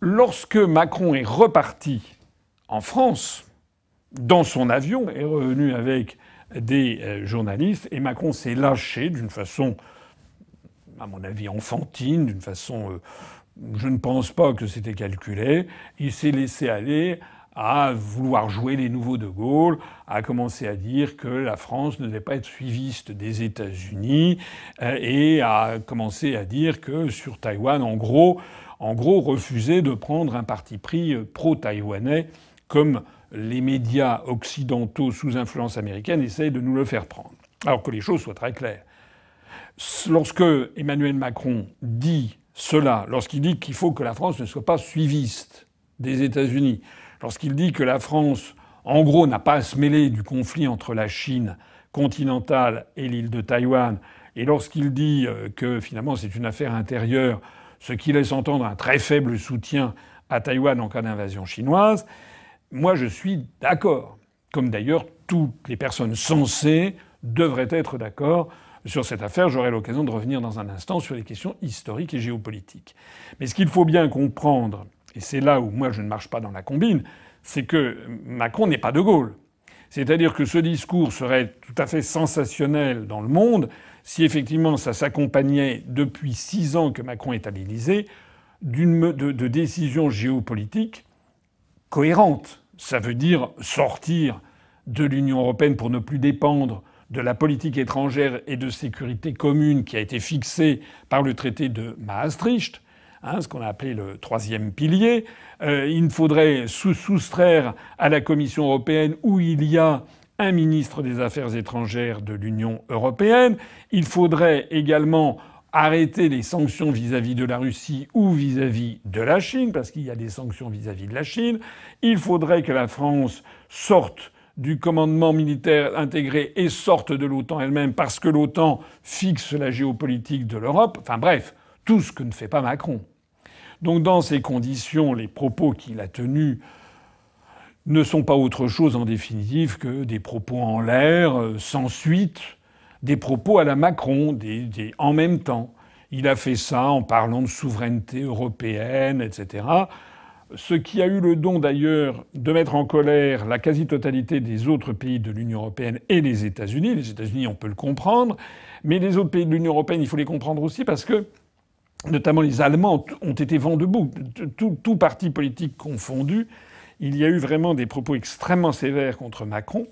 Lorsque Macron est reparti en France, dans son avion, est revenu avec des euh, journalistes, et Macron s'est lâché d'une façon, à mon avis, enfantine, d'une façon. Euh, je ne pense pas que c'était calculé. Il s'est laissé aller à vouloir jouer les nouveaux de Gaulle, à commencer à dire que la France ne devait pas être suiviste des États-Unis, euh, et à commencer à dire que sur Taïwan, en gros, en gros refuser de prendre un parti pris euh, pro-taïwanais comme les médias occidentaux sous influence américaine essayent de nous le faire prendre. Alors que les choses soient très claires. Lorsque Emmanuel Macron dit cela, lorsqu'il dit qu'il faut que la France ne soit pas suiviste des États-Unis, lorsqu'il dit que la France, en gros, n'a pas à se mêler du conflit entre la Chine continentale et l'île de Taïwan, et lorsqu'il dit euh, que finalement c'est une affaire intérieure ce qui laisse entendre un très faible soutien à Taïwan en cas d'invasion chinoise, moi je suis d'accord, comme d'ailleurs toutes les personnes sensées devraient être d'accord sur cette affaire. J'aurai l'occasion de revenir dans un instant sur les questions historiques et géopolitiques. Mais ce qu'il faut bien comprendre, et c'est là où moi je ne marche pas dans la combine, c'est que Macron n'est pas de Gaulle. C'est-à-dire que ce discours serait tout à fait sensationnel dans le monde si effectivement ça s'accompagnait depuis six ans que Macron est à l'Élysée d'une de, décisions géopolitiques cohérentes. Ça veut dire sortir de l'Union européenne pour ne plus dépendre de la politique étrangère et de sécurité commune qui a été fixée par le traité de Maastricht, hein, ce qu'on a appelé le troisième pilier. Euh, il faudrait soustraire à la Commission européenne où il y a un ministre des Affaires étrangères de l'Union européenne. Il faudrait également arrêter les sanctions vis-à-vis de la Russie ou vis-à-vis de la Chine, parce qu'il y a des sanctions vis à -vis de la Chine. Il faudrait que la France sorte du commandement militaire intégré et sorte de l'OTAN elle-même, parce que l'OTAN fixe la géopolitique de l'Europe. Enfin bref, tout ce que ne fait pas Macron. Donc dans ces conditions, les propos qu'il a tenus ne sont pas autre chose en définitive que des propos en l'air, euh, sans suite, des propos à la Macron, en même temps. Il a fait ça en parlant de souveraineté européenne, etc. Ce qui a eu le don d'ailleurs de mettre en colère la quasi-totalité des autres pays de l'Union européenne et les États-Unis. Les États-Unis, on peut le comprendre, mais les autres pays de l'Union européenne, il faut les comprendre aussi parce que notamment les Allemands ont été vent debout, tout, tout parti politique confondu il y a eu vraiment des propos extrêmement sévères contre Macron,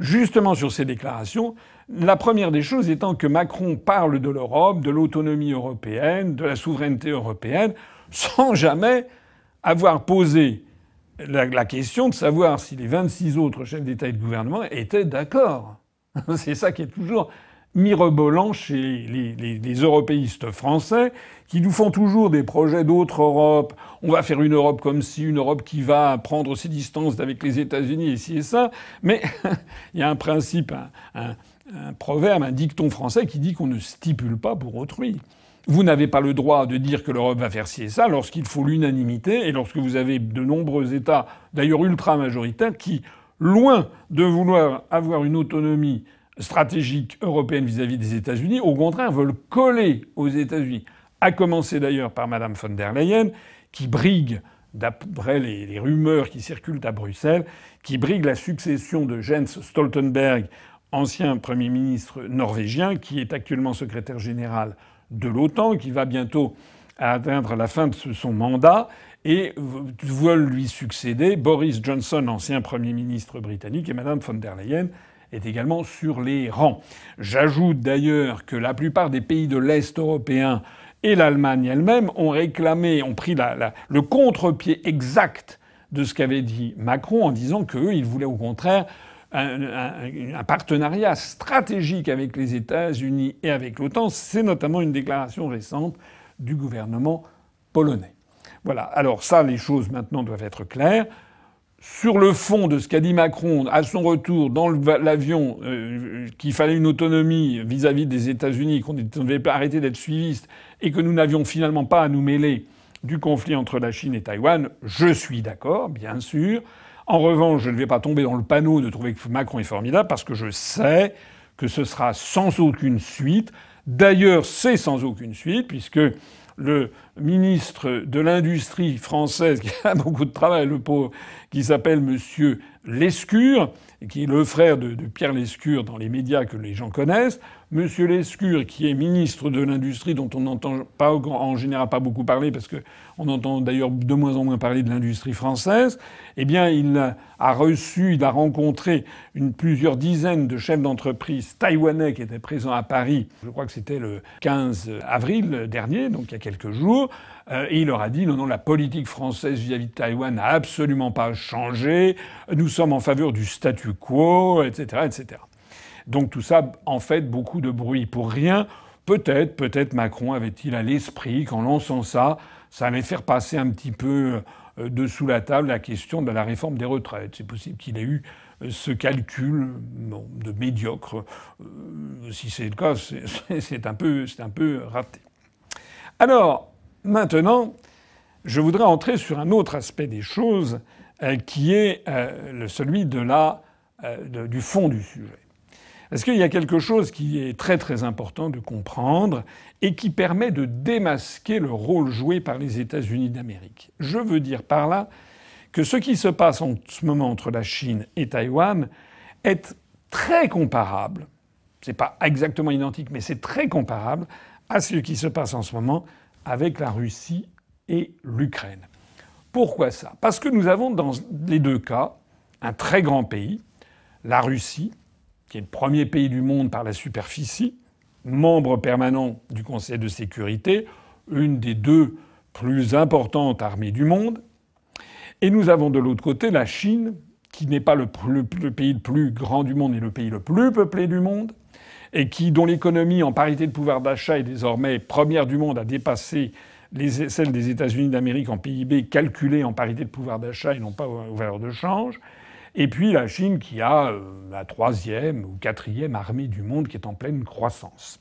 justement sur ces déclarations. La première des choses étant que Macron parle de l'Europe, de l'autonomie européenne, de la souveraineté européenne, sans jamais avoir posé la, question de savoir si les 26 autres chefs d'État et de gouvernement étaient d'accord. C'est ça qui est toujours mirobolant chez les, européistes français qui nous font toujours des projets d'autre Europe. On va faire une Europe comme si, une Europe qui va prendre ses distances avec les États-Unis et ci et ça. Mais il y a un principe, un, proverbe, un dicton français qui dit qu'on ne stipule pas pour autrui. Vous n'avez pas le droit de dire que l'Europe va faire ci et ça lorsqu'il faut l'unanimité et lorsque vous avez de nombreux États, d'ailleurs ultra majoritaires, qui, loin de vouloir avoir une autonomie stratégique européenne vis-à-vis des États-Unis, au contraire, veulent coller aux États-Unis. À commencer d'ailleurs par Madame von der Leyen, qui brigue, d'après les, rumeurs qui circulent à Bruxelles, qui brigue la succession de Jens Stoltenberg, ancien Premier ministre norvégien, qui est actuellement secrétaire général de l'OTAN, qui va bientôt atteindre la fin de son mandat, et veulent lui succéder Boris Johnson, ancien Premier ministre britannique, et Madame von der Leyen, est également sur les rangs. J'ajoute d'ailleurs que la plupart des pays de l'Est européen et l'Allemagne elle-même ont réclamé, ont pris le contre-pied exact de ce qu'avait dit Macron en disant qu'eux, ils voulaient au contraire un, un, partenariat stratégique avec les États-Unis et avec l'OTAN. C'est notamment une déclaration récente du gouvernement polonais. Voilà. Alors ça, les choses maintenant doivent être claires sur le fond de ce qu'a dit Macron à son retour dans l'avion, euh, qu'il fallait une autonomie vis-à-vis des États-Unis, qu'on devait pas arrêter d'être suiviste et que nous n'avions finalement pas à nous mêler du conflit entre la Chine et Taïwan, je suis d'accord, bien sûr. En revanche, je ne vais pas tomber dans le panneau de trouver que Macron est formidable parce que je sais que ce sera sans aucune suite. D'ailleurs, c'est sans aucune suite puisque le ministre de l'Industrie française, qui a beaucoup de travail, le pauvre, qui s'appelle Monsieur Lescure, qui est le frère de, Pierre Lescure dans les médias que les gens connaissent, M. Lescure, qui est ministre de l'Industrie, dont on n'entend en général pas beaucoup parler, parce qu'on entend d'ailleurs de moins en moins parler de l'industrie française, eh bien il a reçu, il a rencontré une, plusieurs dizaines de chefs d'entreprise taïwanais qui étaient présents à Paris, je crois que c'était le 15 avril dernier, donc il y a quelques jours, euh, et il leur a dit non, non, la politique française vis-à-vis -vis de Taïwan n'a absolument pas changé, nous sommes en faveur du statu quo, etc. etc. Donc tout ça, en fait, beaucoup de bruit pour rien. Peut-être, peut-être Macron avait-il à l'esprit qu'en lançant ça, ça allait faire passer un petit peu euh, dessous la table la question de la réforme des retraites. C'est possible qu'il ait eu euh, ce calcul de médiocre. Euh, si c'est le cas, c'est un, peu, un peu raté. Alors, maintenant, je voudrais entrer sur un autre aspect des choses qui est celui de la, du fond du sujet. Parce qu'il y a quelque chose qui est très très important de comprendre et qui permet de démasquer le rôle joué par les États-Unis d'Amérique. Je veux dire par là que ce qui se passe en ce moment entre la Chine et Taïwan est très comparable. C'est pas exactement identique, mais c'est très comparable à ce qui se passe en ce moment avec la Russie et l'Ukraine. Pourquoi ça Parce que nous avons dans les deux cas un très grand pays, la Russie, qui est le premier pays du monde par la superficie, membre permanent du Conseil de sécurité, une des deux plus importantes armées du monde. Et nous avons de l'autre côté la Chine, qui n'est pas le, pays le plus grand du monde et le pays le plus peuplé du monde, et qui, dont l'économie en parité de pouvoir d'achat est désormais première du monde, à dépasser celle des États-Unis d'Amérique en PIB calculée en parité de pouvoir d'achat et non pas aux valeurs de change. Et puis la Chine qui a euh, la troisième ou quatrième armée du monde qui est en pleine croissance.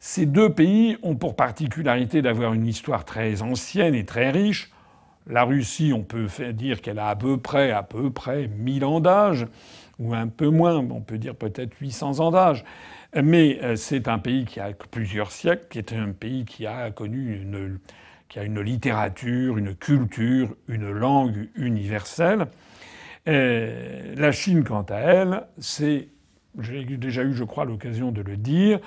Ces deux pays ont pour particularité d'avoir une histoire très ancienne et très riche. La Russie, on peut dire qu'elle a à peu près, à peu près 1000 ans d'âge, ou un peu moins, on peut dire peut-être 800 ans d'âge. Mais euh, c'est un pays qui a plusieurs siècles, qui est un pays qui a connu une, qui a une littérature, une culture, une langue universelle. Euh, la Chine, quant à elle, c'est, j'ai déjà eu, je crois, l'occasion de le dire,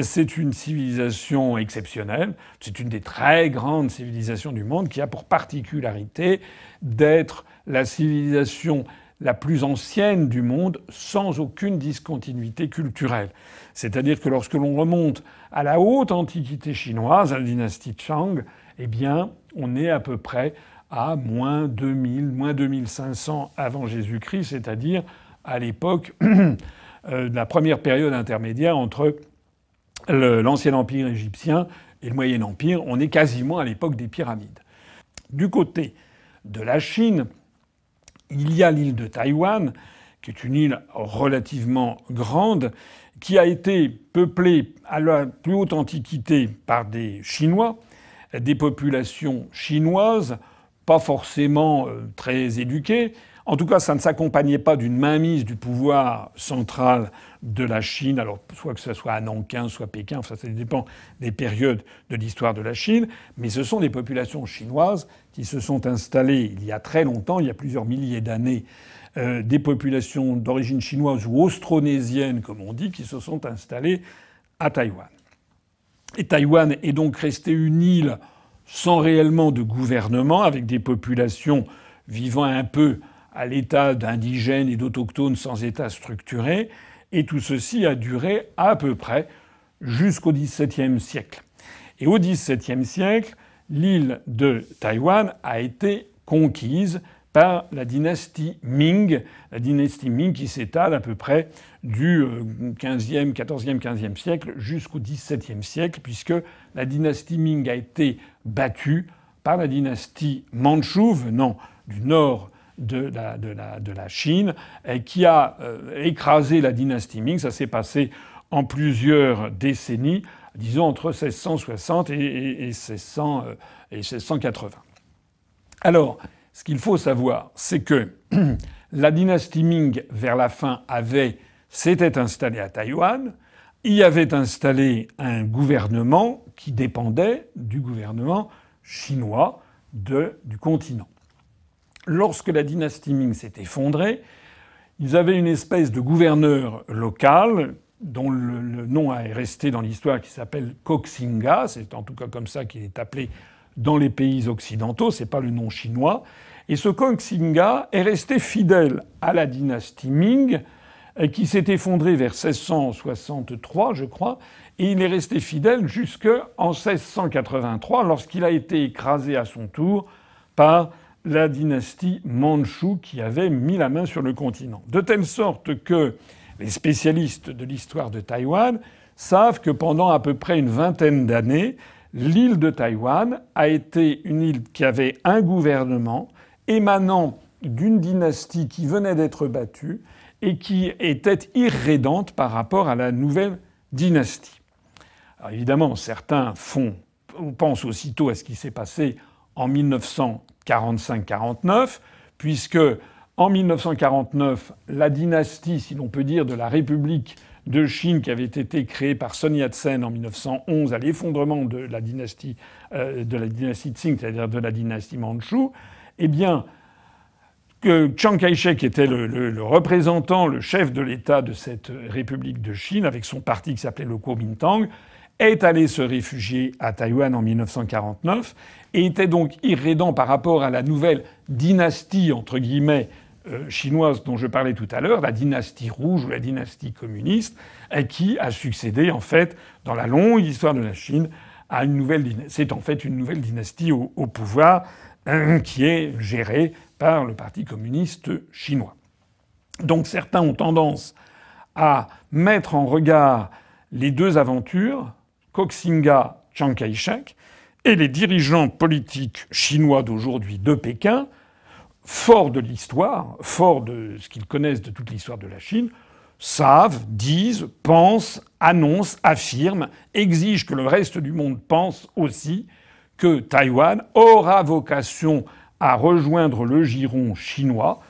c'est une civilisation exceptionnelle, c'est une des très grandes civilisations du monde qui a pour particularité d'être la civilisation la plus ancienne du monde sans aucune discontinuité culturelle. C'est-à-dire que lorsque l'on remonte à la haute antiquité chinoise, à la dynastie Chang, eh bien, on est à peu près à moins 2000, moins 2500 avant Jésus-Christ, c'est-à-dire à, l'époque euh, de la première période intermédiaire entre l'Ancien Empire égyptien et le Moyen Empire. On est quasiment à l'époque des pyramides. Du côté de la Chine, il y a l'île de Taïwan, qui est une île relativement grande, qui a été peuplée à la plus haute antiquité par des Chinois, des populations chinoises, pas forcément euh, très éduqués. En tout cas, ça ne s'accompagnait pas d'une mainmise du pouvoir central de la Chine, alors soit que ce soit à Nankin, soit à Pékin, ça dépend des périodes de l'histoire de la Chine, mais ce sont des populations chinoises qui se sont installées il y a très longtemps, il y a plusieurs milliers d'années, euh, des populations d'origine chinoise ou austronésienne, comme on dit, qui se sont installées à Taïwan. Et Taïwan est donc resté une île sans réellement de gouvernement, avec des populations vivant un peu à l'état d'indigènes et d'autochtones sans état structuré. Et tout ceci a duré à peu près jusqu'au XVIIe siècle. Et au XVIIe siècle, l'île de Taïwan a été conquise par la dynastie Ming, la dynastie Ming qui s'étale à peu près du 15e, 14e, 15e siècle jusqu'au XVIIe siècle, puisque la dynastie Ming a été battue par la dynastie mandchou venant du nord de la, de la, Chine, et qui a euh, écrasé la dynastie Ming. Ça s'est passé en plusieurs décennies, disons entre 1660 et, et 1680. Euh, Alors, ce qu'il faut savoir, c'est que la dynastie Ming, vers la fin, avait, s'était installée à Taïwan, y avait installé un gouvernement qui dépendait du gouvernement chinois de, du continent. Lorsque la dynastie Ming s'est effondrée, ils avaient une espèce de gouverneur local dont le, nom est resté dans l'histoire qui s'appelle Koxinga, c'est en tout cas comme ça qu'il est appelé dans les pays occidentaux, n'est pas le nom chinois. Et ce Kongxinga est resté fidèle à la dynastie Ming, euh, qui s'est effondrée vers 1663, je crois, et il est resté fidèle jusqu'en 1683, lorsqu'il a été écrasé à son tour par la dynastie Manchu, qui avait mis la main sur le continent. De telle sorte que les spécialistes de l'histoire de Taïwan savent que pendant à peu près une vingtaine d'années, l'île de Taïwan a été une île qui avait un gouvernement émanant d'une dynastie qui venait d'être battue et qui était irrédente par rapport à la nouvelle dynastie. évidemment, certains font, pensent aussitôt à ce qui s'est passé en 1945-49, puisque en 1949, la dynastie, si l'on peut dire, de la République de Chine qui avait été créée par Sun Yat-sen en 1911 à l'effondrement de la dynastie euh, de la dynastie Tsing, c'est-à-dire de la dynastie Manchu, eh bien que Chiang Kai-shek était le, le, représentant, le chef de l'État de cette République de Chine avec son parti qui s'appelait le Kuomintang, est allé se réfugier à Taïwan en 1949 et était donc irrédent par rapport à la nouvelle dynastie entre guillemets euh, chinoise dont je parlais tout à l'heure, la dynastie rouge ou la dynastie communiste, qui a succédé en fait dans la longue histoire de la Chine à une nouvelle dynastie. C'est en fait une nouvelle dynastie au, pouvoir hein, qui est gérée par le Parti communiste chinois. Donc certains ont tendance à mettre en regard les deux aventures, Koxinga, Chiang Kai-shek, et les dirigeants politiques chinois d'aujourd'hui de Pékin, Fort de l'histoire, fort de ce qu'ils connaissent de toute l'histoire de la Chine, savent, disent, pensent, annoncent, affirment, exigent que le reste du monde pense aussi que Taïwan aura vocation à rejoindre le giron chinois,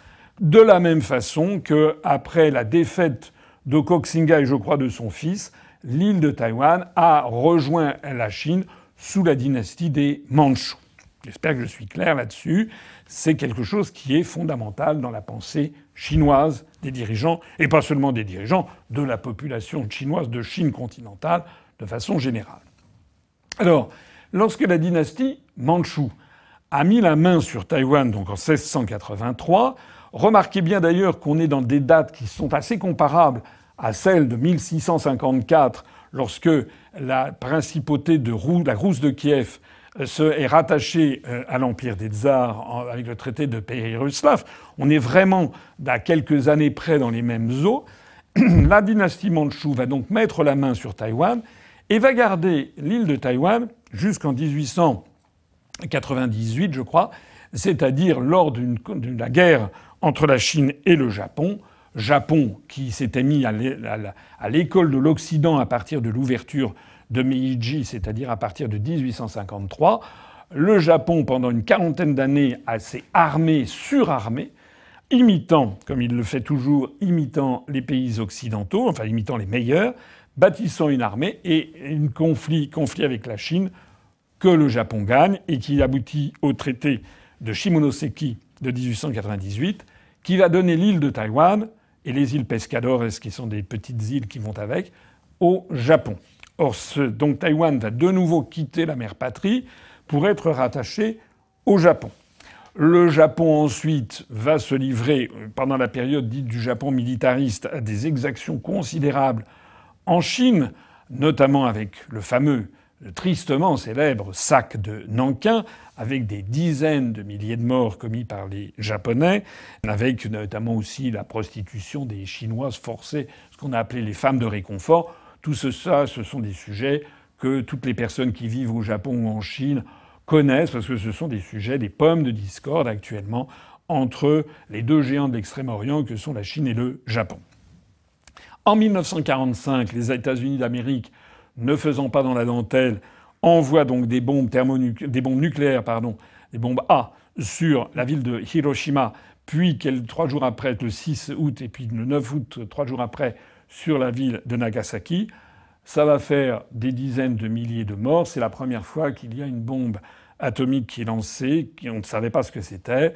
de la même façon que, après la défaite de Koxinga et je crois de son fils, l'île de Taïwan a rejoint la Chine sous la dynastie des Manchus. J'espère que je suis clair là-dessus c'est quelque chose qui est fondamental dans la pensée chinoise des dirigeants, et pas seulement des dirigeants, de la population chinoise de Chine continentale de façon générale. Alors, lorsque la dynastie Manchu a mis la main sur Taïwan, donc en 1683, remarquez bien d'ailleurs qu'on est dans des dates qui sont assez comparables à celles de 1654, lorsque la principauté de la Rousse de Kiev est rattaché euh, à l'empire des tsars avec le traité de Pereyaslav. On est vraiment à quelques années près dans les mêmes eaux. la dynastie mandchoue va donc mettre la main sur Taïwan et va garder l'île de Taïwan jusqu'en 1898, je crois, c'est-à-dire lors de la guerre entre la Chine et le Japon. Japon qui s'était mis à l'école de l'Occident à partir de l'ouverture de Meiji, c'est-à-dire à partir de 1853. Le Japon, pendant une quarantaine d'années, a ses armées surarmées, imitant, comme il le fait toujours, imitant les pays occidentaux, enfin imitant les meilleurs, bâtissant une armée et un conflit, conflit avec la Chine que le Japon gagne et qui aboutit au traité de Shimonoseki de 1898, qui va donner l'île de Taïwan et les îles Pescadores, qui sont des petites îles qui vont avec, au Japon. Or, donc Taïwan va de nouveau quitter la mère patrie pour être rattaché au Japon. Le Japon ensuite va se livrer, euh, pendant la période dite du Japon militariste, à des exactions considérables en Chine, notamment avec le fameux, tristement célèbre sac de Nankin, avec des dizaines de milliers de morts commis par les Japonais, avec notamment aussi la prostitution des Chinoises forcées, ce qu'on a appelé les femmes de réconfort. Tout ça, ce sont des sujets que toutes les personnes qui vivent au Japon ou en Chine connaissent, parce que ce sont des sujets, des pommes de discorde actuellement entre les deux géants de l'Extrême-Orient que sont la Chine et le Japon. En 1945, les États-Unis d'Amérique, ne faisant pas dans la dentelle, envoient donc des bombes, des bombes nucléaires, pardon, des bombes A sur la ville de Hiroshima, puis trois jours après, le 6 août, et puis le 9 août, trois jours après, sur la ville de Nagasaki. Ça va faire des dizaines de milliers de morts. C'est la première fois qu'il y a une bombe atomique qui est lancée, qui on ne savait pas ce que c'était.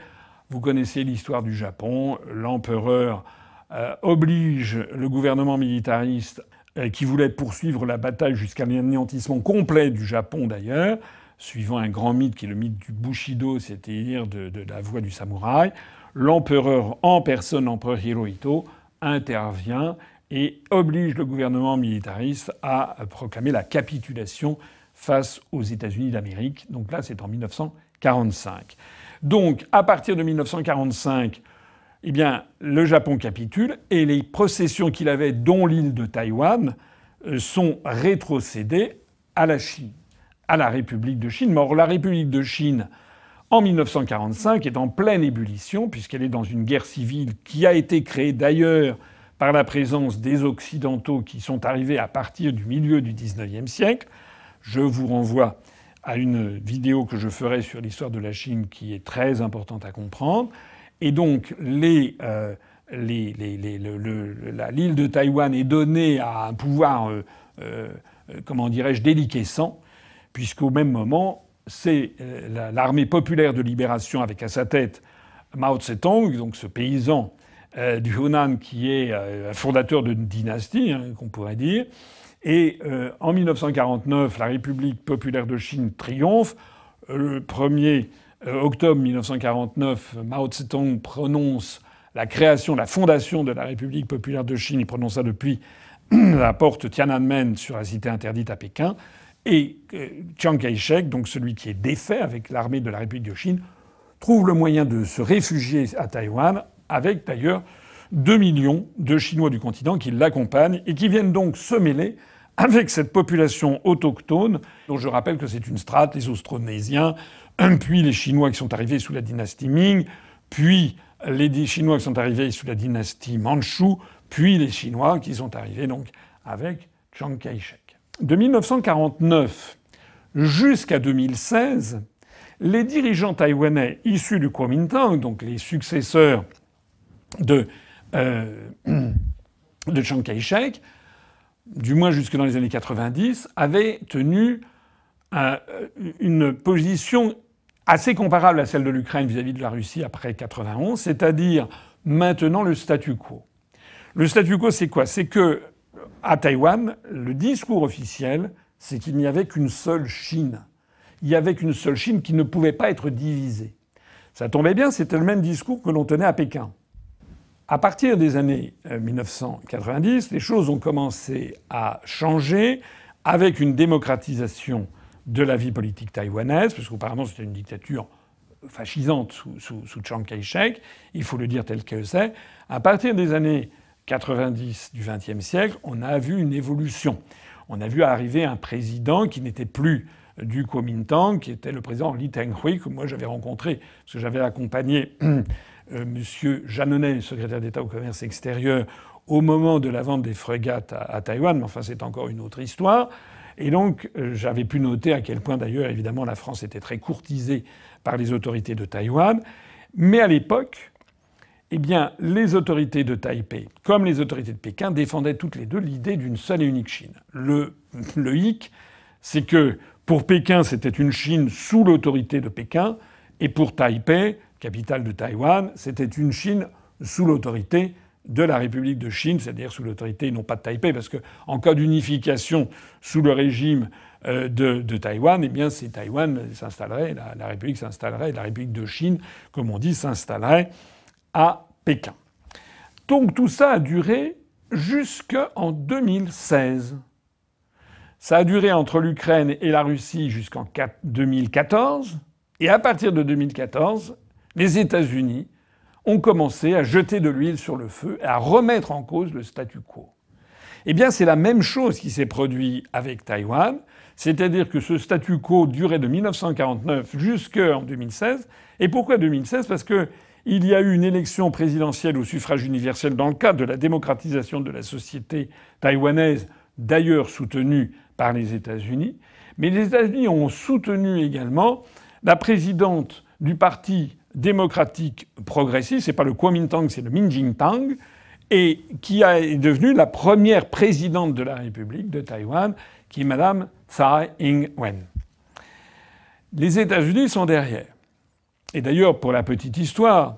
Vous connaissez l'histoire du Japon. L'empereur euh, oblige le gouvernement militariste euh, qui voulait poursuivre la bataille jusqu'à l'anéantissement complet du Japon d'ailleurs, suivant un grand mythe qui est le mythe du Bushido, c'est-à-dire de, la voie du samouraï. L'empereur en personne, l'empereur Hirohito, intervient et oblige le gouvernement militariste à proclamer la capitulation face aux États-Unis d'Amérique. Donc là, c'est en 1945. Donc à partir de 1945, eh bien, le Japon capitule et les processions qu'il avait, dont l'île de Taïwan, euh, sont rétrocédées à la Chine, à la République de Chine. or, la République de Chine, en 1945, est en pleine ébullition, puisqu'elle est dans une guerre civile qui a été créée d'ailleurs par la présence des Occidentaux qui sont arrivés à partir du milieu du XIXe siècle. Je vous renvoie à une vidéo que je ferai sur l'histoire de la Chine qui est très importante à comprendre. Et donc euh, l'île de Taïwan est donnée à un pouvoir, euh, euh, comment dirais-je, déliquescent, puisqu'au même moment, c'est l'armée populaire de libération avec à sa tête Mao Zedong, donc ce paysan euh, du Hunan, qui est euh, fondateur d'une dynastie, hein, qu'on pourrait dire. Et euh, en 1949, la République populaire de Chine triomphe. le 1er octobre 1949, Mao Zedong prononce la création, la fondation de la République populaire de Chine. Il prononce ça depuis la porte Tiananmen sur la cité interdite à Pékin. Et Chiang Kai-shek, donc celui qui est défait avec l'armée de la République de Chine, trouve le moyen de se réfugier à Taïwan avec d'ailleurs 2 millions de Chinois du continent qui l'accompagnent et qui viennent donc se mêler avec cette population autochtone, dont je rappelle que c'est une strate, les Austronésiens, puis les Chinois qui sont arrivés sous la dynastie Ming, puis les Chinois qui sont arrivés sous la dynastie Manchou, puis les Chinois qui sont arrivés donc avec Chiang Kai-shek. De 1949 jusqu'à 2016, les dirigeants taïwanais issus du Kuomintang, donc les successeurs de, euh, de Chiang Kai-shek, du moins jusque dans les années 90, avait tenu euh, une position assez comparable à celle de l'Ukraine vis-à-vis de la Russie après 91, c'est-à-dire maintenant le statu quo. Le statu quo, c'est quoi C'est que à Taïwan, le discours officiel, c'est qu'il n'y avait qu'une seule Chine. Il n'y avait qu'une seule Chine qui ne pouvait pas être divisée. Ça tombait bien, c'était le même discours que l'on tenait à Pékin. À partir des années 1990, euh, les choses ont commencé à changer avec une démocratisation de la vie politique taïwanaise, parce c'était une dictature fascisante sous, Chiang Kai-shek, il faut le dire tel que c'est. À partir des années 90 du XXe siècle, on a vu une évolution. On a vu arriver un président qui n'était plus du Kuomintang, qui était le président Li Teng-hui, que moi j'avais rencontré, parce que j'avais accompagné Euh, Monsieur Janonet, secrétaire d'État au commerce extérieur, au moment de la vente des frégates à, Taïwan, mais enfin c'est encore une autre histoire. Et donc euh, j'avais pu noter à quel point d'ailleurs évidemment la France était très courtisée par les autorités de Taïwan. Mais à l'époque, eh bien les autorités de Taipei comme les autorités de Pékin défendaient toutes les deux l'idée d'une seule et unique Chine. Le, le hic, c'est que pour Pékin c'était une Chine sous l'autorité de Pékin et pour Taipei capitale de Taïwan, c'était une Chine sous l'autorité de la République de Chine, c'est-à-dire sous l'autorité non pas de Taipei, parce qu'en cas d'unification sous le régime euh, de, Taïwan, eh bien c'est Taïwan s'installerait, la, la, République s'installerait, la République de Chine, comme on dit, s'installerait à Pékin. Donc tout ça a duré jusqu'en 2016. Ça a duré entre l'Ukraine et la Russie jusqu'en 2014. Et à partir de 2014, les États-Unis ont commencé à jeter de l'huile sur le feu et à remettre en cause le statu quo. Eh bien, c'est la même chose qui s'est produite avec Taïwan, c'est-à-dire que ce statu quo durait de 1949 jusqu'en 2016. Et pourquoi 2016 Parce qu'il y a eu une élection présidentielle au suffrage universel dans le cadre de la démocratisation de la société taïwanaise, d'ailleurs soutenue par les États-Unis. Mais les États-Unis ont soutenu également la présidente du parti démocratique progressiste, c'est pas le Kuomintang, c'est le Minjintang, et qui est devenue la première présidente de la République de Taïwan, qui est Madame Tsai Ing-wen. Les États-Unis sont derrière. Et d'ailleurs, pour la petite histoire,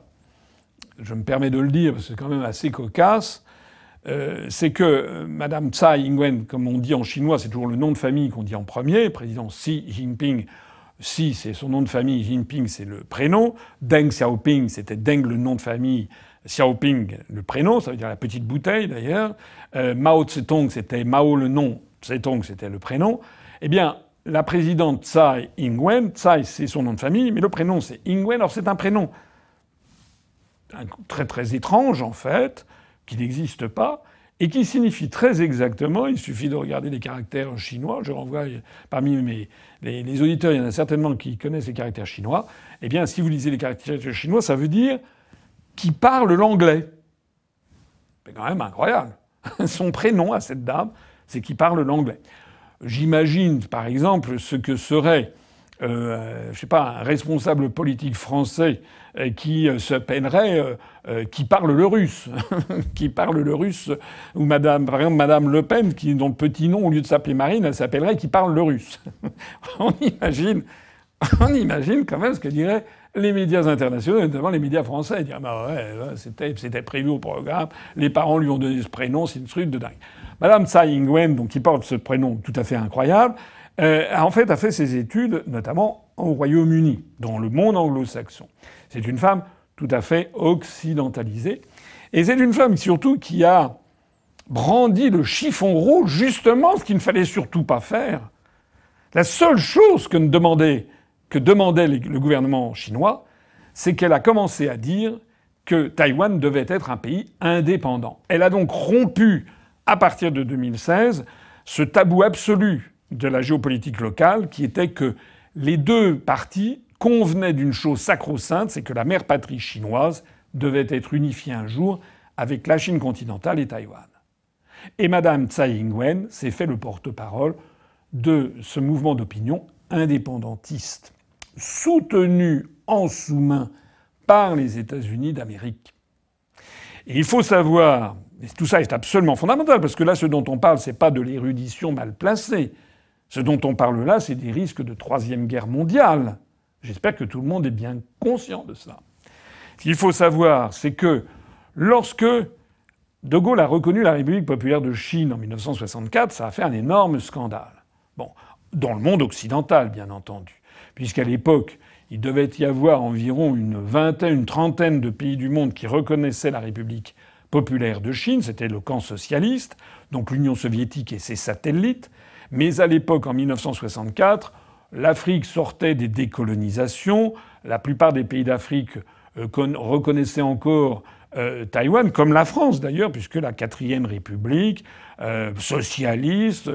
je me permets de le dire parce que c'est quand même assez cocasse, euh, c'est que euh, Madame Tsai Ing-wen, comme on dit en chinois, c'est toujours le nom de famille qu'on dit en premier, président Xi Jinping si c'est son nom de famille, Jinping, c'est le prénom. Deng Xiaoping, c'était Deng le nom de famille, Xiaoping le prénom, ça veut dire la petite bouteille d'ailleurs. Mao euh, Mao Zedong, c'était Mao le nom, Zedong, c'était le prénom. Eh bien, la présidente Tsai Ing-wen, Tsai c'est son nom de famille, mais le prénom c'est Ing-wen, alors c'est un prénom très très étrange en fait, qui n'existe pas, et qui signifie très exactement, il suffit de regarder les caractères chinois, je renvoie parmi mes, les, auditeurs, il y en a certainement qui connaissent les caractères chinois, eh bien si vous lisez les caractères chinois, ça veut dire qui parle l'anglais. C'est quand même incroyable. Son prénom à cette dame, c'est qui parle l'anglais. J'imagine par exemple ce que serait euh, je sais pas, un responsable politique français euh, qui euh, se peinerait, qui parle le russe, qui parle le russe, ou Madame, par Madame Le Pen, qui dont le petit nom au lieu de s'appeler Marine, elle s'appellerait qui parle le russe. on imagine, on imagine quand même ce que diraient les médias internationaux, notamment les médias français, dire bah ouais, c'était, prévu au programme, les parents lui ont donné ce prénom, c'est une truc de dingue. Madame Tsai ing qui porte ce prénom tout à fait incroyable, euh, en fait a fait ses études notamment au Royaume-Uni, dans le monde anglo-saxon. C'est une femme tout à fait occidentalisée. Et c'est une femme surtout qui a brandi le chiffon rouge, justement ce qu'il ne fallait surtout pas faire. La seule chose que demandait, que demandait le gouvernement chinois, c'est qu'elle a commencé à dire que Taïwan devait être un pays indépendant. Elle a donc rompu, à partir de 2016, ce tabou absolu de la géopolitique locale, qui était que les deux parties convenaient d'une chose sacro-sainte, c'est que la mère patrie chinoise devait être unifiée un jour avec la Chine continentale et Taïwan. Et Madame Tsai Ing-wen s'est fait le porte-parole de ce mouvement d'opinion indépendantiste, soutenu en sous-main par les États-Unis d'Amérique. Et il faut savoir, et tout ça est absolument fondamental, parce que là, ce dont on parle, c'est pas de l'érudition mal placée, ce dont on parle là, c'est des risques de troisième guerre mondiale. J'espère que tout le monde est bien conscient de ça. Ce qu'il faut savoir, c'est que lorsque De Gaulle a reconnu la République populaire de Chine en 1964, ça a fait un énorme scandale. Bon, dans le monde occidental, bien entendu, puisqu'à l'époque, il devait y avoir environ une vingtaine, une trentaine de pays du monde qui reconnaissaient la République populaire de Chine, c'était le camp socialiste, donc l'Union soviétique et ses satellites, mais à l'époque, en 1964, l'Afrique sortait des décolonisations. La plupart des pays d'Afrique euh, reconnaissaient encore euh, Taïwan, comme la France d'ailleurs, puisque la quatrième République euh, socialiste,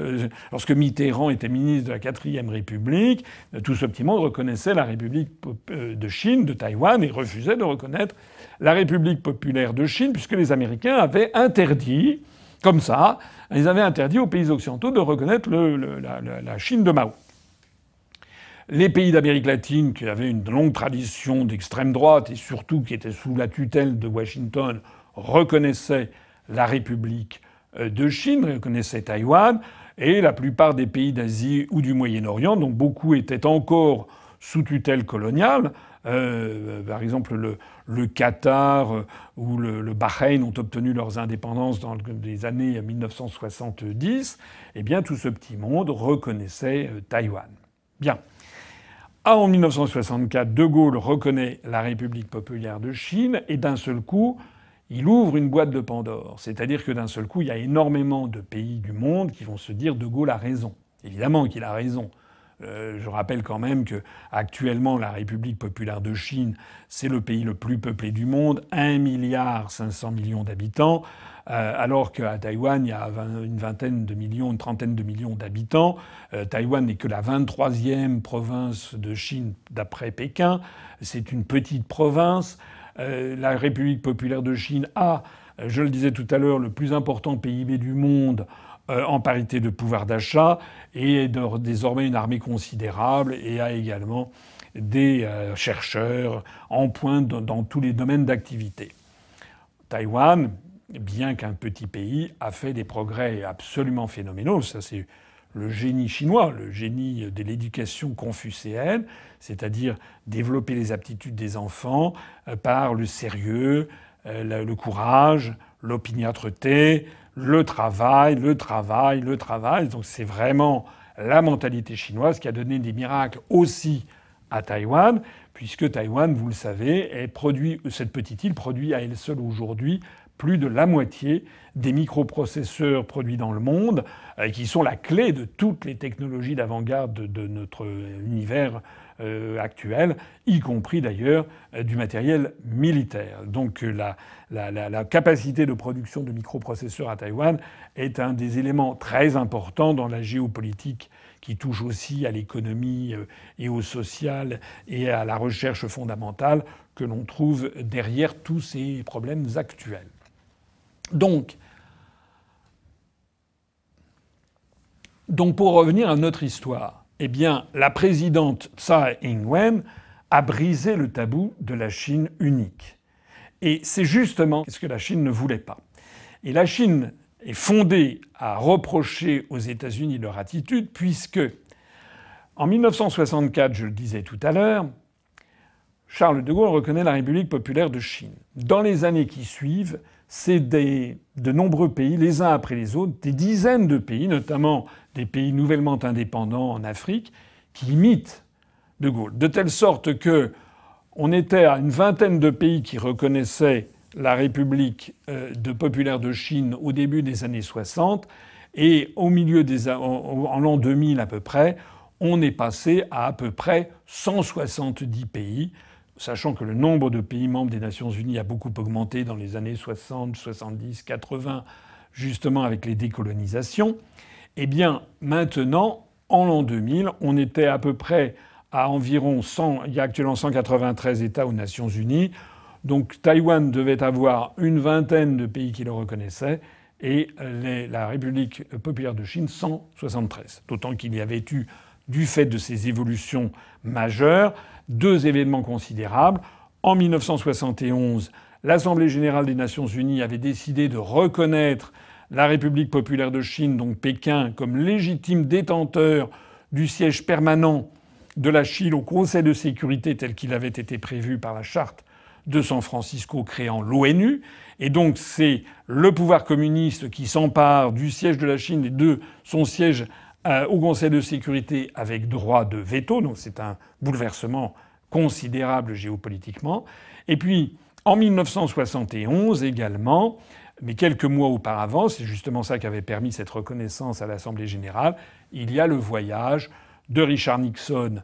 lorsque Mitterrand était ministre de la quatrième République, tout ce petit monde reconnaissait la République de Chine, de Taïwan, et refusait de reconnaître la République populaire de Chine, puisque les Américains avaient interdit comme ça, ils avaient interdit aux pays occidentaux de reconnaître la, la Chine de Mao. Les pays d'Amérique latine, qui avaient une longue tradition d'extrême droite et surtout qui étaient sous la tutelle de Washington, reconnaissaient la République euh, de Chine, reconnaissaient Taïwan, et la plupart des pays d'Asie ou du Moyen-Orient, dont beaucoup étaient encore sous tutelle coloniale, euh, par exemple, le, Qatar euh, ou le, Bahreïn ont obtenu leurs indépendances dans les années 1970, eh bien, tout ce petit monde reconnaissait euh, Taïwan. Bien. Ah, en 1964, De Gaulle reconnaît la République populaire de Chine et d'un seul coup, il ouvre une boîte de Pandore. C'est-à-dire que d'un seul coup, il y a énormément de pays du monde qui vont se dire De Gaulle a raison. Évidemment qu'il a raison. Euh, je rappelle quand même que actuellement la République populaire de Chine, c'est le pays le plus peuplé du monde, 1 milliard 500 millions d'habitants, euh, alors qu'à Taïwan, il y a une vingtaine de millions, une trentaine de millions d'habitants. Euh, Taïwan n'est que la 23e province de Chine d'après Pékin. C'est une petite province. la République populaire de Chine a, je le disais tout à l'heure, le plus important PIB du monde euh, en parité de pouvoir d'achat et désormais une armée considérable et a également des euh, chercheurs en pointe dans tous les domaines d'activité. Taïwan, bien qu'un petit pays, a fait des progrès absolument phénoménaux. Ça, c'est le génie chinois, le génie de l'éducation confucéenne, c'est-à-dire développer les aptitudes des enfants euh, par le sérieux, le courage, l'opiniâtreté, le travail, le travail, le travail. Donc c'est vraiment la mentalité chinoise qui a donné des miracles aussi à Taïwan, puisque Taïwan, vous le savez, est produit, cette petite île produit à elle seule aujourd'hui plus de la moitié des microprocesseurs produits dans le monde, euh, qui sont la clé de toutes les technologies d'avant-garde de notre univers euh, actuelle, y compris d'ailleurs euh, du matériel militaire. Donc euh, la, capacité de production de microprocesseurs à Taïwan est un des éléments très importants dans la géopolitique qui touche aussi à l'économie et au social et à la recherche fondamentale que l'on trouve derrière tous ces problèmes actuels. Donc, donc pour revenir à notre histoire, eh bien, la présidente Tsai Ing-wen a brisé le tabou de la Chine unique. Et c'est justement ce que la Chine ne voulait pas. Et la Chine est fondée à reprocher aux États-Unis leur attitude, puisque en 1964, je le disais tout à l'heure, Charles de Gaulle reconnaît la République populaire de Chine. Dans les années qui suivent, c'est de nombreux pays, les uns après les autres, des dizaines de pays, notamment des pays nouvellement indépendants en Afrique, qui imitent De Gaulle. De telle sorte que on était à une vingtaine de pays qui reconnaissaient la République euh, populaire de Chine au début des années 60 et au milieu en l'an 2000 à peu près, on est passé à à peu près 170 pays sachant que le nombre de pays membres des Nations Unies a beaucoup augmenté dans les années 60, 70, 80, justement avec les décolonisations, eh bien maintenant, en l'an 2000, on était à peu près à environ 100, il y a actuellement 193 États aux Nations Unies, donc Taïwan devait avoir une vingtaine de pays qui le reconnaissaient et la République populaire de Chine 173, d'autant qu'il y avait eu, du fait de ces évolutions majeures, deux événements considérables. En 1971, l'Assemblée générale des Nations unies avait décidé de reconnaître la République populaire de Chine, donc Pékin, comme légitime détenteur du siège permanent de la Chine au Conseil de sécurité tel qu'il avait été prévu par la charte de San Francisco créant l'ONU. Et donc c'est le pouvoir communiste qui s'empare du siège de la Chine et de son siège euh, au Conseil de sécurité avec droit de veto. Donc c'est un bouleversement considérable géopolitiquement. Et puis en 1971 également, mais quelques mois auparavant, c'est justement ça qui avait permis cette reconnaissance à l'Assemblée générale, il y a le voyage de Richard Nixon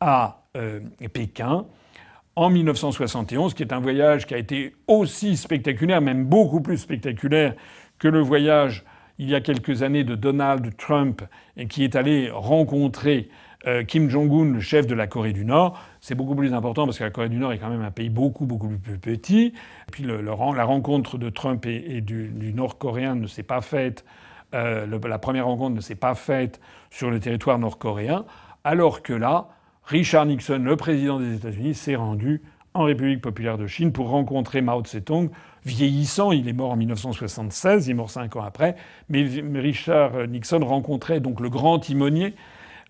à euh, Pékin en 1971, qui est un voyage qui a été aussi spectaculaire, même beaucoup plus spectaculaire que le voyage il y a quelques années de Donald Trump qui est allé rencontrer euh, Kim Jong-un, le chef de la Corée du Nord, c'est beaucoup plus important parce que la Corée du Nord est quand même un pays beaucoup, beaucoup plus petit. puis la rencontre de Trump et, du, Nord-Coréen ne s'est pas faite, euh, la première rencontre ne s'est pas faite sur le territoire nord-coréen, alors que là, Richard Nixon, le président des États-Unis, s'est rendu en République populaire de Chine pour rencontrer Mao Zedong, Vieillissant, il est mort en 1976, il est mort cinq ans après, mais Richard Nixon rencontrait donc le grand timonier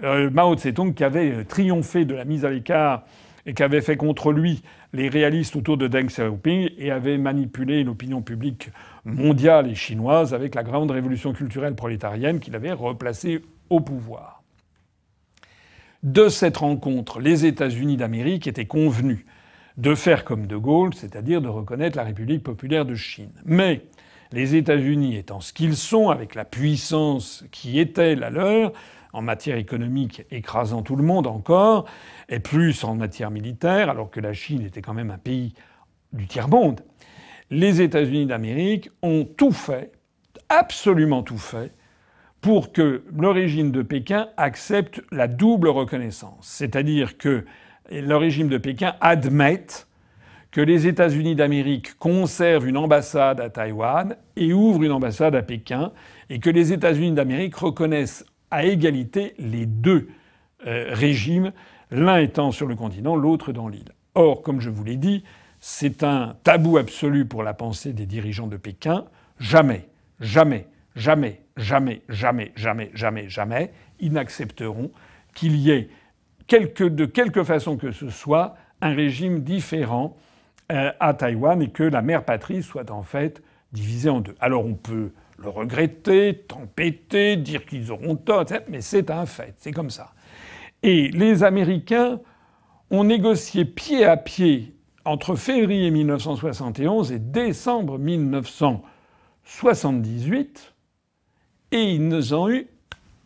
euh, Mao Zedong, qui avait euh, triomphé de la mise à l'écart et qui avait fait contre lui les réalistes autour de Deng Xiaoping et avait manipulé l'opinion publique mondiale et chinoise avec la grande révolution culturelle prolétarienne qu'il avait replacée au pouvoir. De cette rencontre, les États-Unis d'Amérique étaient convenus de faire comme De Gaulle, c'est-à-dire de reconnaître la République populaire de Chine. Mais les États-Unis étant ce qu'ils sont, avec la puissance qui était la leur, en matière économique écrasant tout le monde encore, et plus en matière militaire, alors que la Chine était quand même un pays du tiers-monde, les États-Unis d'Amérique ont tout fait, absolument tout fait, pour que l'origine de Pékin accepte la double reconnaissance. C'est-à-dire que le régime de Pékin admet que les États-Unis d'Amérique conservent une ambassade à Taïwan et ouvrent une ambassade à Pékin, et que les États-Unis d'Amérique reconnaissent à égalité les deux euh, régimes, l'un étant sur le continent, l'autre dans l'île. Or, comme je vous l'ai dit, c'est un tabou absolu pour la pensée des dirigeants de Pékin. Jamais, jamais, jamais, jamais, jamais, jamais, jamais, jamais, ils n'accepteront qu'il y ait de quelque façon que ce soit, un régime différent euh, à Taïwan et que la mère patrie soit en fait divisée en deux. Alors on peut le regretter, tempêter, dire qu'ils auront tort, mais c'est un fait, c'est comme ça. Et les Américains ont négocié pied à pied entre février 1971 et décembre 1978, et ils n'ont eu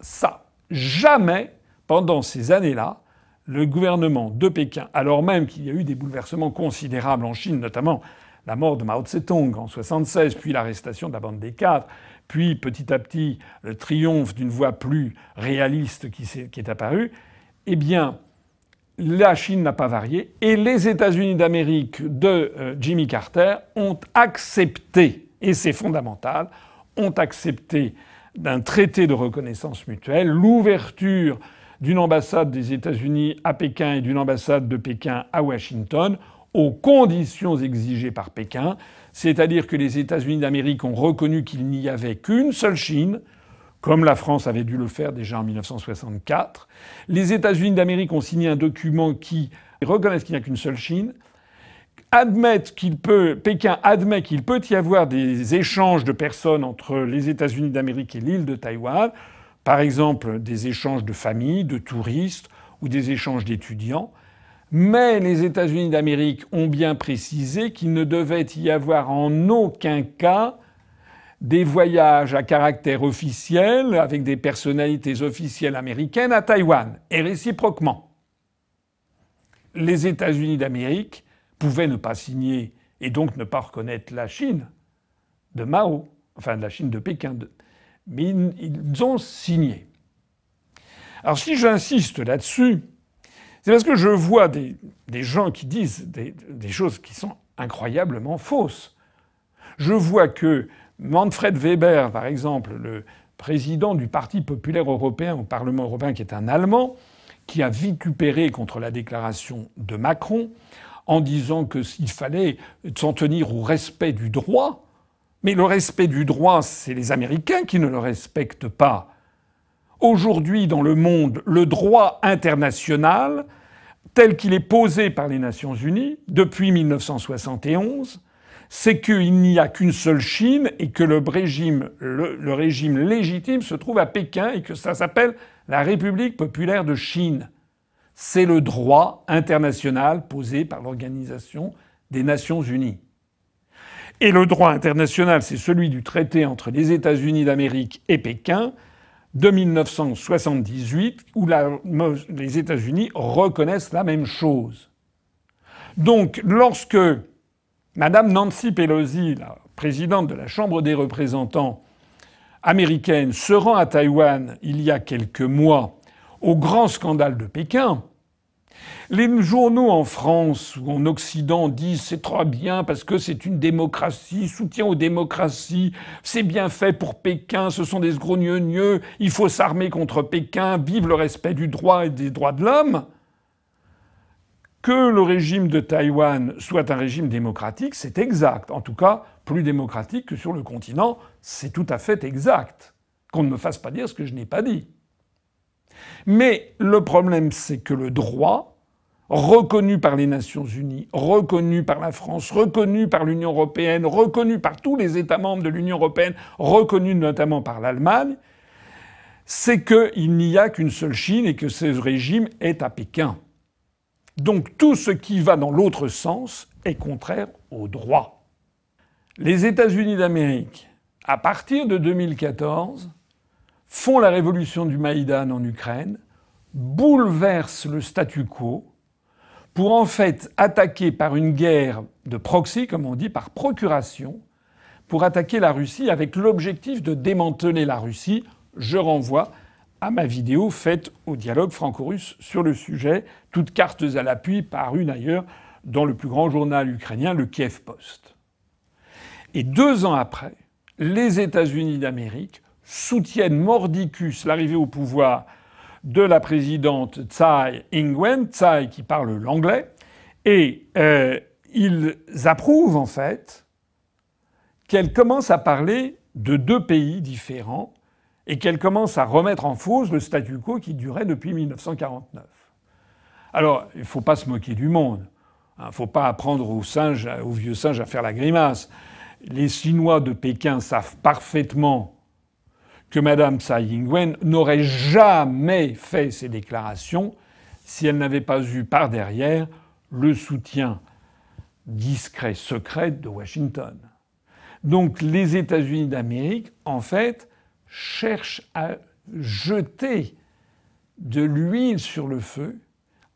ça jamais pendant ces années-là le gouvernement de Pékin, alors même qu'il y a eu des bouleversements considérables en Chine, notamment la mort de Mao tse en 1976, puis l'arrestation de la bande des quatre, puis petit à petit le triomphe d'une voie plus réaliste qui est apparue, eh bien, la Chine n'a pas varié et les États-Unis d'Amérique de euh, Jimmy Carter ont accepté, et c'est fondamental, ont accepté d'un traité de reconnaissance mutuelle l'ouverture d'une ambassade des États-Unis à Pékin et d'une ambassade de Pékin à Washington aux conditions exigées par Pékin, c'est-à-dire que les États-Unis d'Amérique ont reconnu qu'il n'y avait qu'une seule Chine, comme la France avait dû le faire déjà en 1964. Les États-Unis d'Amérique ont signé un document qui reconnaît qu'il n'y a qu'une seule Chine, admettent qu'il peut, Pékin admet qu'il peut y avoir des échanges de personnes entre les États-Unis d'Amérique et l'île de Taïwan par exemple des échanges de familles, de touristes ou des échanges d'étudiants. Mais les États-Unis d'Amérique ont bien précisé qu'il ne devait y avoir en aucun cas des voyages à caractère officiel avec des personnalités officielles américaines à Taïwan, et réciproquement. Les États-Unis d'Amérique pouvaient ne pas signer et donc ne pas reconnaître la Chine de Mao, enfin la Chine de Pékin, mais ils, ont signé. Alors si j'insiste là-dessus, c'est parce que je vois des, gens qui disent des, choses qui sont incroyablement fausses. Je vois que Manfred Weber, par exemple, le président du Parti populaire européen au Parlement européen, qui est un Allemand, qui a vitupéré contre la déclaration de Macron en disant qu'il fallait s'en tenir au respect du droit mais le respect du droit, c'est les Américains qui ne le respectent pas. Aujourd'hui, dans le monde, le droit international, tel qu'il est posé par les Nations Unies depuis 1971, c'est qu'il n'y a qu'une seule Chine et que le régime, le régime, légitime se trouve à Pékin et que ça s'appelle la République populaire de Chine. C'est le droit international posé par l'Organisation des Nations Unies. Et le droit international, c'est celui du traité entre les États-Unis d'Amérique et Pékin de 1978, où les États-Unis reconnaissent la même chose. Donc, lorsque Madame Nancy Pelosi, la présidente de la Chambre des représentants américaine, se rend à Taïwan il y a quelques mois, au grand scandale de Pékin, les journaux en France ou en Occident disent c'est trop bien parce que c'est une démocratie, soutien aux démocraties, c'est bien fait pour Pékin, ce sont des grogneux, il faut s'armer contre Pékin, vive le respect du droit et des droits de l'homme. Que le régime de Taïwan soit un régime démocratique, c'est exact. En tout cas, plus démocratique que sur le continent, c'est tout à fait exact. Qu'on ne me fasse pas dire ce que je n'ai pas dit. Mais le problème, c'est que le droit, reconnu par les Nations Unies, reconnu par la France, reconnu par l'Union européenne, reconnu par tous les États membres de l'Union européenne, reconnu notamment par l'Allemagne, c'est qu'il n'y a qu'une seule Chine et que ce régime est à Pékin. Donc tout ce qui va dans l'autre sens est contraire au droit. Les États-Unis d'Amérique, à partir de 2014, font la révolution du Maïdan en Ukraine, bouleversent le statu quo pour en fait attaquer par une guerre de proxy, comme on dit, par procuration, pour attaquer la Russie avec l'objectif de démanteler la Russie. Je renvoie à ma vidéo faite au dialogue franco-russe sur le sujet, toutes cartes à l'appui, parue d'ailleurs dans le plus grand journal ukrainien, le Kiev Post. Et deux ans après, les États-Unis d'Amérique soutiennent mordicus l'arrivée au pouvoir de la présidente Tsai Ing-wen, Tsai qui parle l'anglais, et euh, ils approuvent en fait qu'elle commence à parler de deux pays différents et qu'elle commence à remettre en cause le statu quo qui durait depuis 1949. Alors, il faut pas se moquer du monde. Il hein, faut pas apprendre aux, singes, aux vieux singes à faire la grimace. Les Chinois de Pékin savent parfaitement que Mme Tsai Ing-wen n'aurait jamais fait ces déclarations si elle n'avait pas eu par derrière le soutien discret, secret de Washington. Donc les États-Unis d'Amérique, en fait, cherchent à jeter de l'huile sur le feu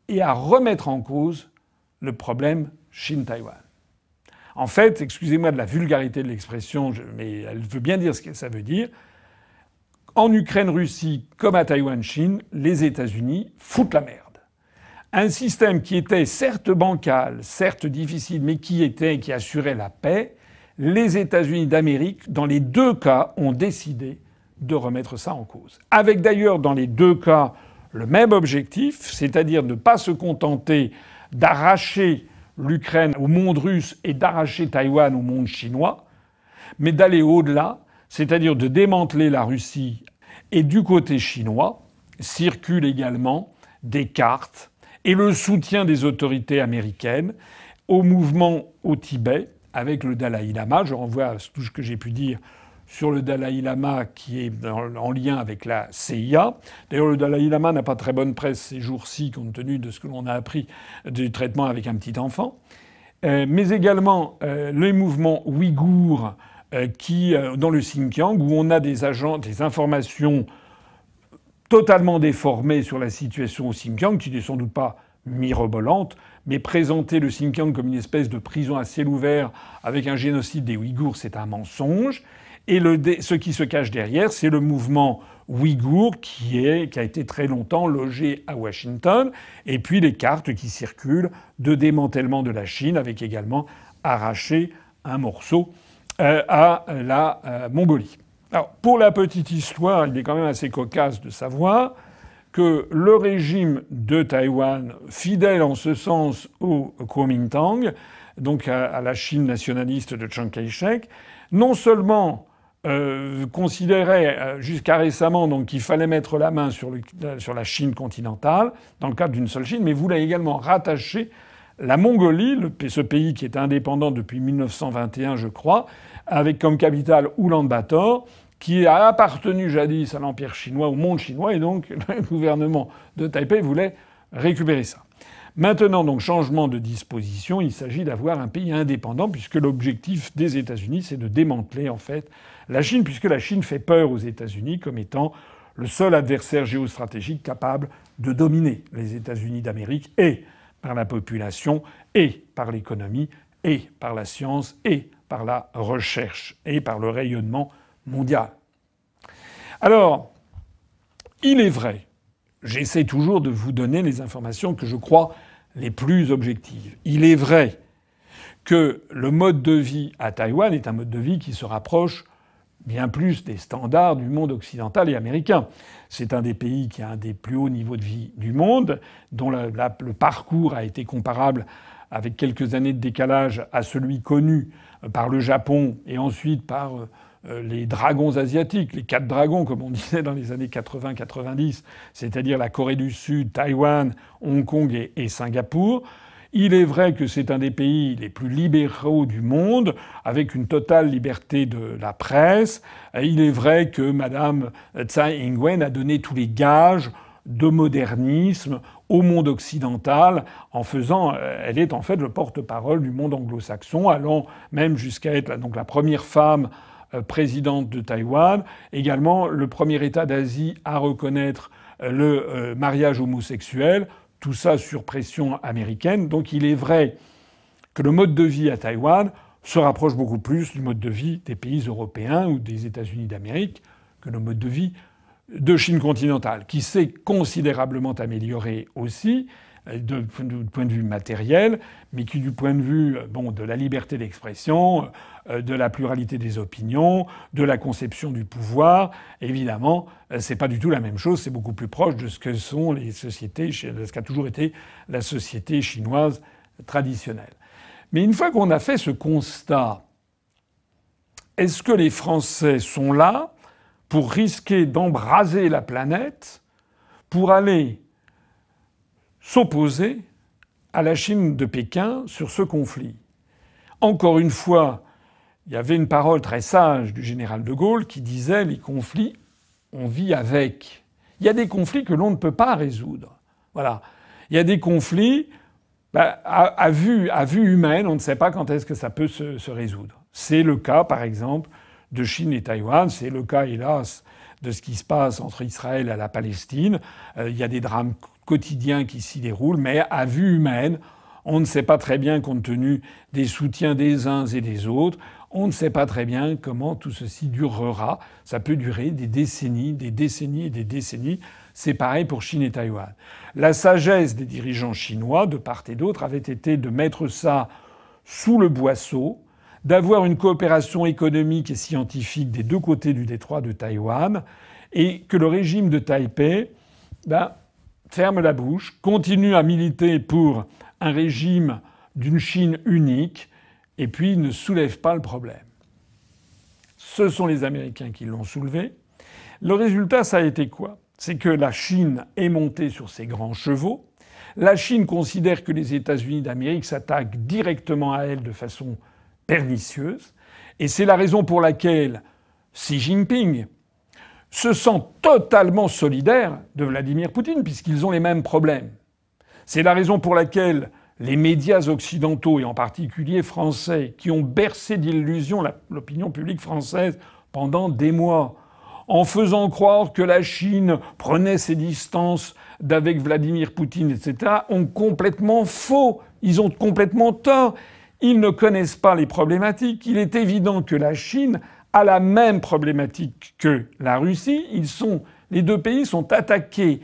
et à remettre en cause le problème chine taiwan En fait, excusez-moi de la vulgarité de l'expression, mais elle veut bien dire ce que ça veut dire, en Ukraine, Russie, comme à Taïwan, Chine, les États-Unis foutent la merde. Un système qui était certes bancal, certes difficile, mais qui était, qui assurait la paix, les États-Unis d'Amérique, dans les deux cas, ont décidé de remettre ça en cause. Avec d'ailleurs, dans les deux cas, le même objectif, c'est-à-dire ne pas se contenter d'arracher l'Ukraine au monde russe et d'arracher Taïwan au monde chinois, mais d'aller au-delà c'est-à-dire de démanteler la Russie. Et du côté chinois circulent également des cartes et le soutien des autorités américaines au mouvement au Tibet avec le Dalai Lama. Je renvoie à tout ce que j'ai pu dire sur le Dalai Lama qui est en lien avec la CIA. D'ailleurs, le Dalai Lama n'a pas très bonne presse ces jours-ci compte tenu de ce que l'on a appris du traitement avec un petit enfant. Euh, mais également euh, les mouvements ouïghours euh, qui, euh, dans le Xinjiang, où on a des agents, des informations totalement déformées sur la situation au Xinjiang, qui n'est sans doute pas mirobolante, mais présenter le Xinjiang comme une espèce de prison à ciel ouvert avec un génocide des Ouïghours, c'est un mensonge. Et ce qui se cache derrière, c'est le mouvement ouïghour qui a été très longtemps logé à Washington, et puis les cartes qui circulent de démantèlement de la Chine, avec également arraché un morceau euh, à euh, la euh, Mongolie. Alors, pour la petite histoire, il est quand même assez cocasse de savoir que le régime de Taïwan, fidèle en ce sens au Kuomintang, donc à, la Chine nationaliste de Chiang Kai-shek, non seulement considérait jusqu'à récemment qu'il fallait mettre la main sur, sur, la Chine continentale dans le cadre d'une seule Chine, mais voulait également rattacher la Mongolie, ce pays qui est indépendant depuis 1921, je crois, avec comme capitale Bator, qui a appartenu jadis à l'Empire chinois, au monde chinois, et donc le gouvernement de Taipei voulait récupérer ça. Maintenant, donc, changement de disposition, il s'agit d'avoir un pays indépendant, puisque l'objectif des États-Unis, c'est de démanteler, en fait, la Chine, puisque la Chine fait peur aux États-Unis comme étant le seul adversaire géostratégique capable de dominer les États-Unis d'Amérique et par la population et par l'économie et par la science et par la recherche et par le rayonnement mondial. Alors, il est vrai, j'essaie toujours de vous donner les informations que je crois les plus objectives. Il est vrai que le mode de vie à Taïwan est un mode de vie qui se rapproche bien plus des standards du monde occidental et américain. C'est un des pays qui a un des plus hauts niveaux de vie du monde, dont le, parcours a été comparable avec quelques années de décalage à celui connu euh, par le Japon et ensuite par euh, euh, les dragons asiatiques, les quatre dragons, comme on disait dans les années 80-90, c'est-à-dire la Corée du Sud, Taïwan, Hong Kong et Singapour. Il est vrai que c'est un des pays les plus libéraux du monde, avec une totale liberté de la presse. Il est vrai que Madame Tsai Ing-wen a donné tous les gages de modernisme au monde occidental en faisant euh, elle est en fait le porte-parole du monde anglo-saxon allant même jusqu'à être donc la première femme euh, présidente de Taïwan, également le premier état d'Asie à reconnaître euh, le mariage homosexuel, tout ça sur pression américaine. Donc il est vrai que le mode de vie à Taïwan se rapproche beaucoup plus du mode de vie des pays européens ou des États-Unis d'Amérique que le mode de vie de Chine continentale, qui s'est considérablement amélioré aussi, euh, du point de vue matériel, mais qui du point de vue euh, bon, de la liberté d'expression, euh, de la pluralité des opinions, de la conception du pouvoir, évidemment, c'est pas du tout la même chose, c'est beaucoup plus proche de ce que sont les sociétés, de ce qu'a toujours été la société chinoise traditionnelle. Mais une fois qu'on a fait ce constat, est-ce que les Français sont là pour risquer d'embraser la planète, pour aller s'opposer à la Chine de Pékin sur ce conflit. Encore une fois, il y avait une parole très sage du général de Gaulle qui disait les conflits, on vit avec. Il y a des conflits que l'on ne peut pas résoudre. Voilà. Il y a des conflits bah, à, vue, humaine, on ne sait pas quand est-ce que ça peut se, résoudre. C'est le cas, par exemple, de Chine et Taïwan. C'est le cas, hélas, de ce qui se passe entre Israël et la Palestine. Euh, il y a des drames quotidien qui s'y déroule, mais à vue humaine, on ne sait pas très bien, compte tenu des soutiens des uns et des autres, on ne sait pas très bien comment tout ceci durera. Ça peut durer des décennies, des décennies et des décennies. C'est pareil pour Chine et Taïwan. La sagesse des dirigeants chinois, de part et d'autre, avait été de mettre ça sous le boisseau, d'avoir une coopération économique et scientifique des deux côtés du détroit de Taïwan, et que le régime de Taipei, ben, ferme la bouche, continue à militer pour un régime d'une Chine unique, et puis ne soulève pas le problème. Ce sont les Américains qui l'ont soulevé. Le résultat, ça a été quoi C'est que la Chine est montée sur ses grands chevaux. La Chine considère que les États-Unis d'Amérique s'attaquent directement à elle de façon pernicieuse. Et c'est la raison pour laquelle Xi Jinping, se sent totalement solidaire de Vladimir Poutine, puisqu'ils ont les mêmes problèmes. C'est la raison pour laquelle les médias occidentaux, et en particulier français, qui ont bercé d'illusions l'opinion publique française pendant des mois, en faisant croire que la Chine prenait ses distances d'avec Vladimir Poutine, etc., ont complètement faux. Ils ont complètement tort. Ils ne connaissent pas les problématiques. Il est évident que la Chine à la même problématique que la Russie. les deux pays sont attaqués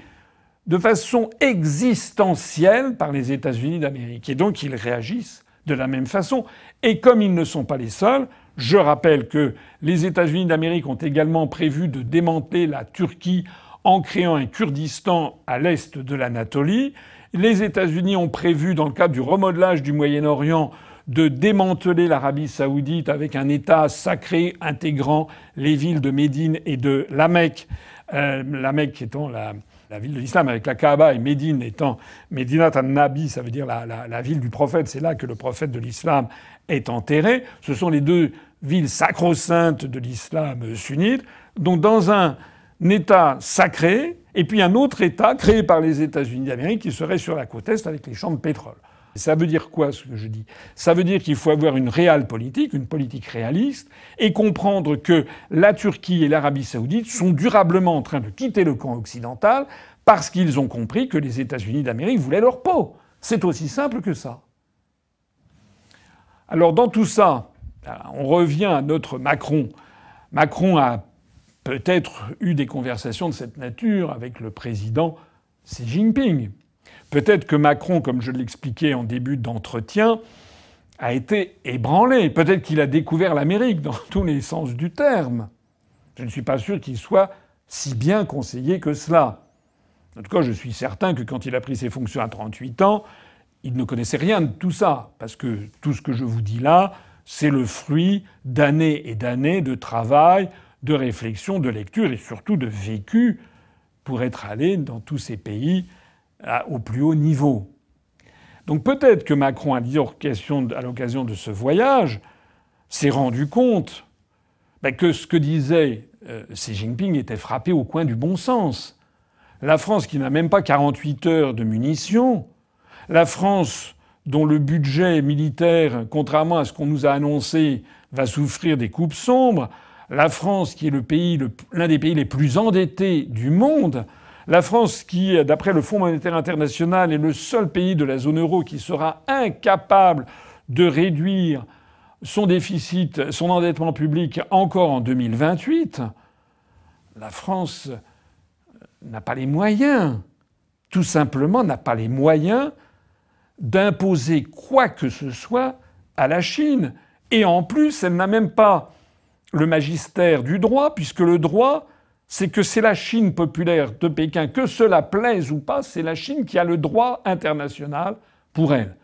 de façon existentielle par les États-Unis d'Amérique. Et donc ils réagissent de la même façon. Et comme ils ne sont pas les seuls, je rappelle que les États-Unis d'Amérique ont également prévu de démanteler la Turquie en créant un Kurdistan à l'est de l'Anatolie. Les États-Unis ont prévu, dans le cadre du remodelage du Moyen-Orient, de démanteler l'Arabie saoudite avec un État sacré intégrant les villes de Médine et de euh, la Mecque, la Mecque étant la, ville de l'islam avec la Kaaba et Médine étant Médinat nabi ça veut dire la, la ville du prophète, c'est là que le prophète de l'islam est enterré. Ce sont les deux villes sacro-saintes de l'islam sunnite. Donc dans un État sacré, et puis un autre État créé par les États-Unis d'Amérique qui serait sur la côte Est avec les champs de pétrole. Ça veut dire quoi ce que je dis Ça veut dire qu'il faut avoir une réelle politique, une politique réaliste, et comprendre que la Turquie et l'Arabie saoudite sont durablement en train de quitter le camp occidental parce qu'ils ont compris que les États-Unis d'Amérique voulaient leur peau. C'est aussi simple que ça. Alors dans tout ça, euh, on revient à notre Macron. Macron a peut-être eu des conversations de cette nature avec le président Xi Jinping. Peut-être que Macron, comme je l'expliquais en début d'entretien, a été ébranlé. Peut-être qu'il a découvert l'Amérique dans tous les sens du terme. Je ne suis pas sûr qu'il soit si bien conseillé que cela. En tout cas, je suis certain que quand il a pris ses fonctions à 38 ans, il ne connaissait rien de tout ça, parce que tout ce que je vous dis là, c'est le fruit d'années et d'années de travail, de réflexion, de lecture et surtout de vécu pour être allé dans tous ces pays au plus haut niveau. Donc peut-être que Macron, oh, à l'occasion de ce voyage, s'est rendu compte ben, que ce que disait euh, Xi Jinping était frappé au coin du bon sens. La France qui n'a même pas 48 heures de munitions, la France dont le budget militaire, contrairement à ce qu'on nous a annoncé, va souffrir des coupes sombres, la France qui est l'un des pays les plus endettés du monde, la France, qui, d'après le Fonds monétaire international, est le seul pays de la zone euro qui sera incapable de réduire son déficit, son endettement public encore en 2028, la France n'a pas les moyens, tout simplement n'a pas les moyens d'imposer quoi que ce soit à la Chine. Et en plus, elle n'a même pas le magistère du droit, puisque le droit c'est que c'est la Chine populaire de Pékin, que cela plaise ou pas, c'est la Chine qui a le droit international pour elle.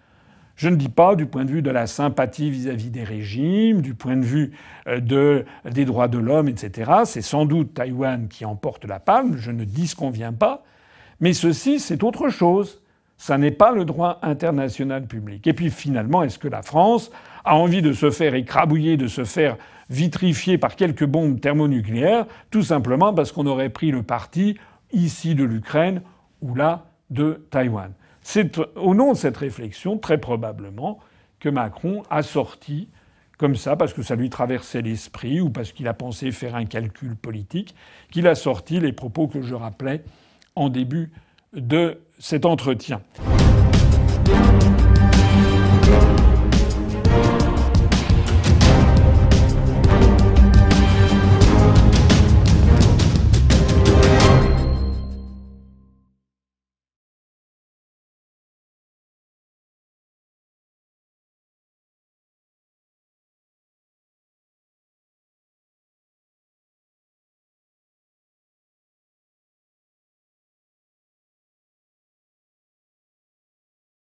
Je ne dis pas du point de vue de la sympathie vis-à-vis des régimes, du point de vue euh, de... des droits de l'homme, etc. C'est sans doute Taïwan qui emporte la palme, je ne dis qu'on vient pas, mais ceci, c'est autre chose. Ça n'est pas le droit international public. Et puis finalement, est-ce que la France a envie de se faire écrabouiller, de se faire vitrifié par quelques bombes thermonucléaires, tout simplement parce qu'on aurait pris le parti ici de l'Ukraine ou là de Taïwan. C'est au nom de cette réflexion, très probablement, que Macron a sorti comme ça, parce que ça lui traversait l'esprit ou parce qu'il a pensé faire un calcul politique, qu'il a sorti les propos que je rappelais en début de cet entretien.